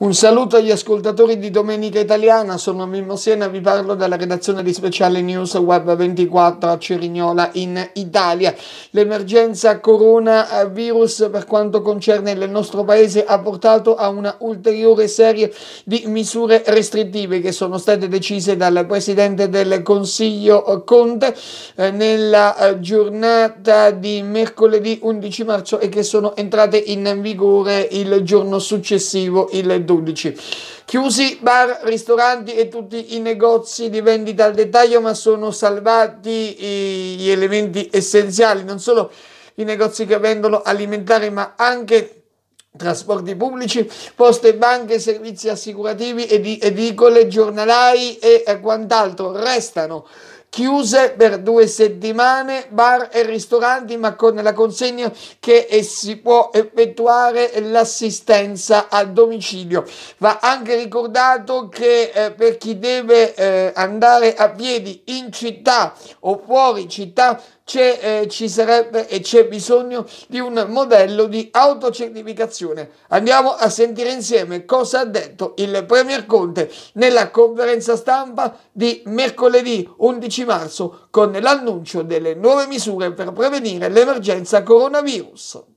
Un saluto agli ascoltatori di Domenica Italiana, sono Mimmo Siena vi parlo dalla redazione di Speciale News Web 24 a Cerignola in Italia. L'emergenza coronavirus per quanto concerne il nostro paese ha portato a una ulteriore serie di misure restrittive che sono state decise dal Presidente del Consiglio Conte eh, nella eh, giornata di mercoledì 11 marzo e che sono entrate in vigore il giorno successivo, il 2012. Chiusi bar, ristoranti e tutti i negozi di vendita al dettaglio, ma sono salvati gli elementi essenziali, non solo i negozi che vendono alimentari, ma anche trasporti pubblici, poste, banche, servizi assicurativi, ed edicole, giornalai e eh, quant'altro. Restano chiuse per due settimane bar e ristoranti ma con la consegna che eh, si può effettuare l'assistenza a domicilio. Va anche ricordato che eh, per chi deve eh, andare a piedi in città o fuori città c'è, eh, ci sarebbe e c'è bisogno di un modello di autocertificazione. Andiamo a sentire insieme cosa ha detto il Premier Conte nella conferenza stampa di mercoledì 11 12 marzo con l'annuncio delle nuove misure per prevenire l'emergenza coronavirus.